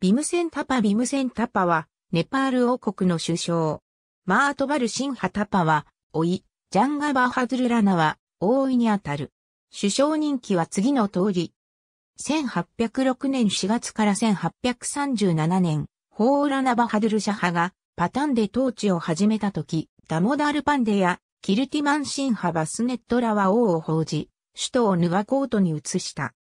ビムセンタパビムセンタパは、ネパール王国の首相。マートバルシンハタパは、おい、ジャンガバハズルラナは、大いにあたる。首相任期は次の通り。1806年4月から1837年、ホーラナバハドゥルシャ派がパタンで統治を始めた時、ダモダールパンデやキルティマンシンハバスネットラは王を報じ、首都をヌワコートに移した。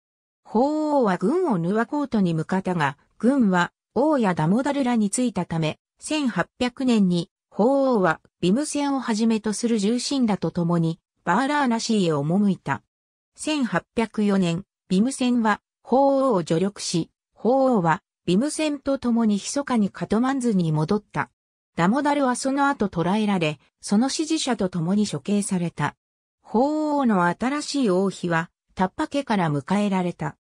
法王は軍をヌワコートに向かったが、軍は王やダモダルらについたため、1800年に法王はビムセンをはじめとする重臣らと共にバーラーナシーへ赴いた。1804年、ビムセンは法王を助力し、法王はビムセンと共に密かにカトマンズに戻った。ダモダルはその後捕らえられ、その支持者と共に処刑された。法王の新しい王妃は、タッパ家から迎えられた。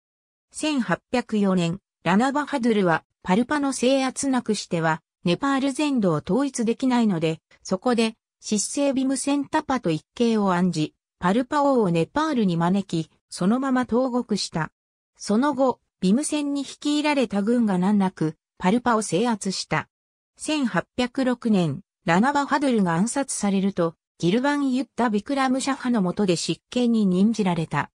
1804年、ラナバハドゥルはパルパの制圧なくしてはネパール全土を統一できないので、そこで失勢ビムセンタパと一系を案じ、パルパ王をネパールに招き、そのまま投獄した。その後、ビムセンに率いられた軍が難なく、パルパを制圧した。1806年、ラナバハドゥルが暗殺されると、ギルバン・ユッタ・ビクラム・シャ派の下で執権に任じられた。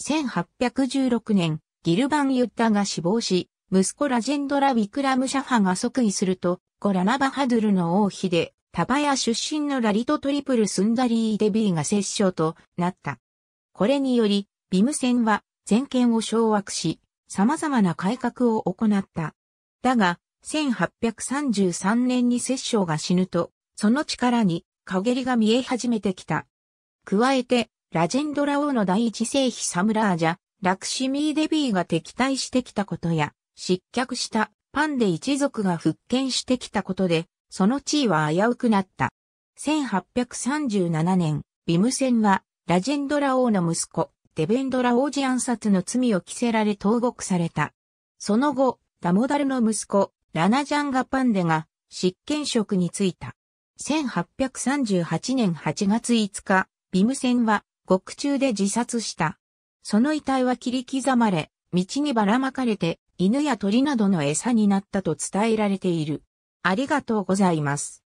1816年、ギルバン・ユッダが死亡し、息子ラジェンドラ・ウィクラム・シャファが即位すると、ゴラナバハドゥルの王妃で、タバヤ出身のラリト・トリプル・スンダリー・デビーが摂政となった。これにより、ビム戦は全権を掌握し、様々な改革を行った。だが、1833年に摂政が死ぬと、その力に陰りが見え始めてきた。加えて、ラジェンドラ王の第一世妃サムラージャ、ラクシミーデビーが敵対してきたことや、失脚したパンデ一族が復権してきたことで、その地位は危うくなった。1837年、ビムセンは、ラジェンドラ王の息子、デベンドラ王子暗殺の罪を着せられ投獄された。その後、ダモダルの息子、ラナジャンガパンデが、執権職に就いた。1838年8月5日、ビムセンは、獄中で自殺した。その遺体は切り刻まれ、道にばらまかれて、犬や鳥などの餌になったと伝えられている。ありがとうございます。